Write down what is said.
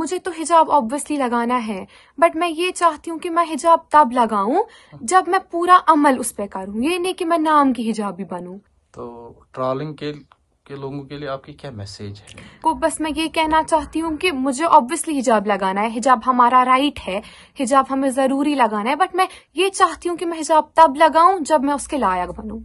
मुझे तो हिजाब ऑब्वियसली लगाना है बट मैं ये चाहती हूँ कि मैं हिजाब तब लगाऊं जब मैं पूरा अमल उस पर करूँ ये नहीं कि मैं नाम की हिजाबी बनू तो ट्रॉलिंग के के लोगों के लिए आपकी क्या मैसेज है को तो बस मैं ये कहना चाहती हूँ कि मुझे ऑब्वियसली हिजाब लगाना है हिजाब हमारा राइट है हिजाब हमें जरूरी लगाना है बट मैं ये चाहती हूँ कि मैं हिजाब तब लगाऊं जब मैं उसके लायक बनूं